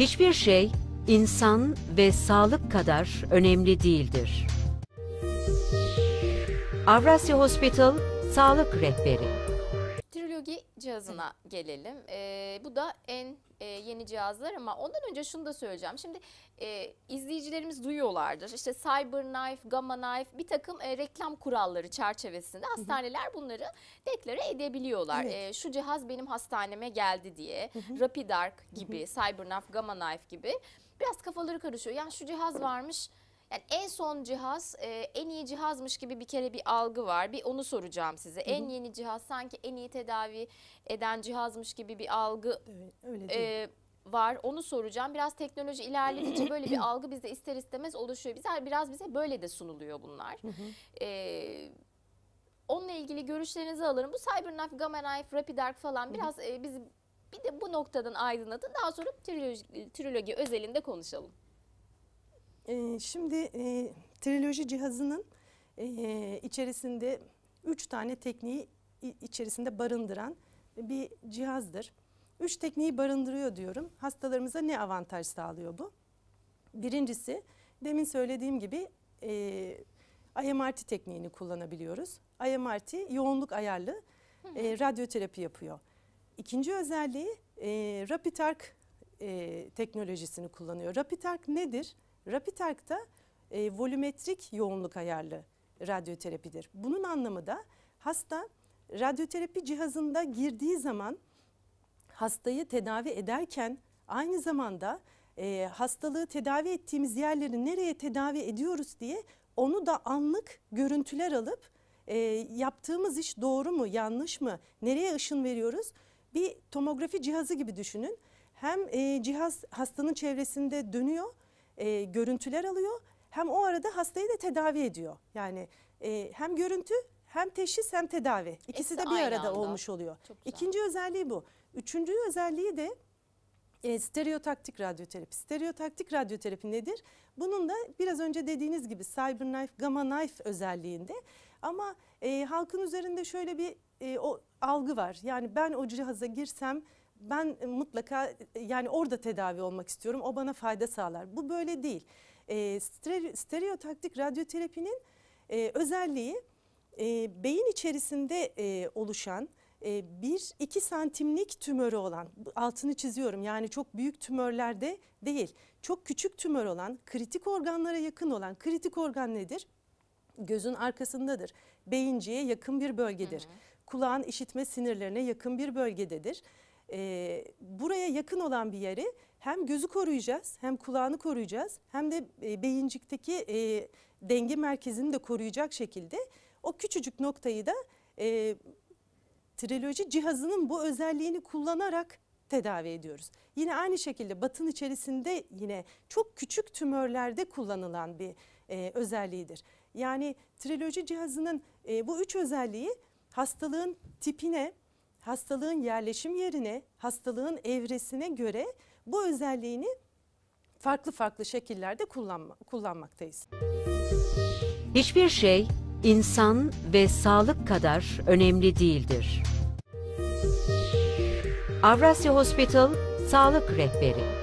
Hiçbir şey insan ve sağlık kadar önemli değildir. Avrasya Hospital Sağlık Rehberi cihazına gelelim. E, bu da en e, yeni cihazlar ama ondan önce şunu da söyleyeceğim. Şimdi e, izleyicilerimiz duyuyorlardır. İşte Cyberknife, Gamma Knife bir takım e, reklam kuralları çerçevesinde hastaneler bunları deklare edebiliyorlar. Evet. E, şu cihaz benim hastaneme geldi diye. Hı Rapidark gibi, Cyberknife, Gamma Knife gibi biraz kafaları karışıyor. Yani şu cihaz varmış yani en son cihaz e, en iyi cihazmış gibi bir kere bir algı var. Bir onu soracağım size. Hı hı. En yeni cihaz sanki en iyi tedavi eden cihazmış gibi bir algı. Evet, öyle değil. E, var onu soracağım. Biraz teknoloji ilerledikçe böyle bir algı bizde ister istemez oluşuyor. Bize biraz bize böyle de sunuluyor bunlar. Hı e, onunla ilgili görüşlerinizi alırım. Bu Cyberknife, Gamma Knife, Rapid falan biraz hı E, bizi bir de bu noktadan aydınlatın. Daha sonra triloji, trilogi özelinde konuşalım. Ee, şimdi e, triloji cihazının e, içerisinde üç tane tekniği içerisinde barındıran bir cihazdır. Üç tekniği barındırıyor diyorum. Hastalarımıza ne avantaj sağlıyor bu? Birincisi demin söylediğim gibi e, IMRT tekniğini kullanabiliyoruz. IMRT yoğunluk ayarlı e, radyoterapi yapıyor. İkinci özelliği e, Rapid Arc e, teknolojisini kullanıyor. Rapiterk nedir? Rapiterk da e, volümetrik yoğunluk ayarlı radyoterapidir. Bunun anlamı da hasta radyoterapi cihazında girdiği zaman hastayı tedavi ederken aynı zamanda e, hastalığı tedavi ettiğimiz yerleri nereye tedavi ediyoruz diye onu da anlık görüntüler alıp e, yaptığımız iş doğru mu yanlış mı nereye ışın veriyoruz bir tomografi cihazı gibi düşünün hem e, cihaz hastanın çevresinde dönüyor, e, görüntüler alıyor hem o arada hastayı da tedavi ediyor. Yani e, hem görüntü hem teşhis hem tedavi. İkisi de bir arada anda. olmuş oluyor. İkinci özelliği bu. Üçüncü özelliği de e, stereotaktik radyoterapi. Stereotaktik radyoterapi nedir? Bunun da biraz önce dediğiniz gibi Cyberknife, Gamma Knife özelliğinde. Ama e, halkın üzerinde şöyle bir e, o algı var. Yani ben o cihaza girsem ben e, mutlaka e, yani orada tedavi olmak istiyorum. O bana fayda sağlar. Bu böyle değil. E, stereotaktik radyoterapinin e, özelliği e, beyin içerisinde e, oluşan e, bir iki santimlik tümörü olan altını çiziyorum yani çok büyük tümörlerde değil çok küçük tümör olan kritik organlara yakın olan kritik organ nedir? Gözün arkasındadır. Beyinciye yakın bir bölgedir. Hı hı. Kulağın işitme sinirlerine yakın bir bölgededir e, buraya yakın olan bir yeri hem gözü koruyacağız hem kulağını koruyacağız hem de e, beyincikteki e, denge merkezini de koruyacak şekilde o küçücük noktayı da e, triloji cihazının bu özelliğini kullanarak tedavi ediyoruz. Yine aynı şekilde batın içerisinde yine çok küçük tümörlerde kullanılan bir e, özelliğidir. Yani triloji cihazının e, bu üç özelliği hastalığın tipine, hastalığın yerleşim yerine, hastalığın evresine göre bu özelliğini farklı farklı şekillerde kullanma, kullanmaktayız. Hiçbir şey insan ve sağlık kadar önemli değildir. Avrasya Hospital Sağlık Rehberi